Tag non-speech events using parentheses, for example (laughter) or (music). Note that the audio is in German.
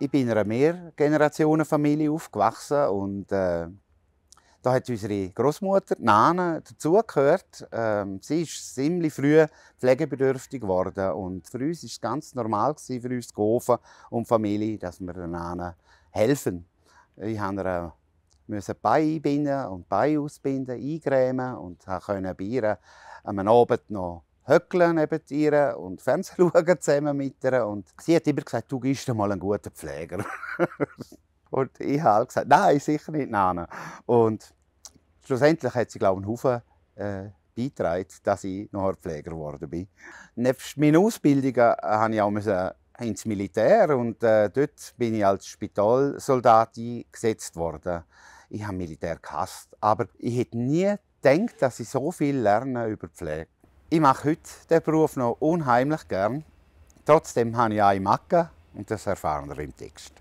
ich bin in einer Mehrgenerationenfamilie aufgewachsen und äh, da hat unsere Großmutter Nana dazugehört. Ähm, sie ist ziemlich früh pflegebedürftig geworden und für uns ist es ganz normal gewesen, für uns Gofen und Familie, dass wir der Nana helfen. Ich habe ihr äh, müssen Bein einbinden und Bein ausbinden, eingrämen und konnte Bier am Abend noch Höckeln neben ihr und Fernsehen (laughs) schauen zusammen mit ihr. Und sie hat immer gesagt, du bist mal ein guter Pfleger. (laughs) und ich habe halt gesagt, nein, sicher nicht, nein. Und schlussendlich hat sie, glaube ich, einen Haufen äh, beigetragen, dass ich noch ein Pfleger geworden bin. Neben meiner Ausbildung äh, habe ich auch ins Militär und äh, dort bin ich als Spitalsoldat gesetzt worden. Ich habe Militär gehasst, aber ich hätte nie gedacht, dass ich so viel lerne über Pflege. Ich mache heute den Beruf noch unheimlich gern. Trotzdem habe ich eine Macke und das erfahren wir im Text.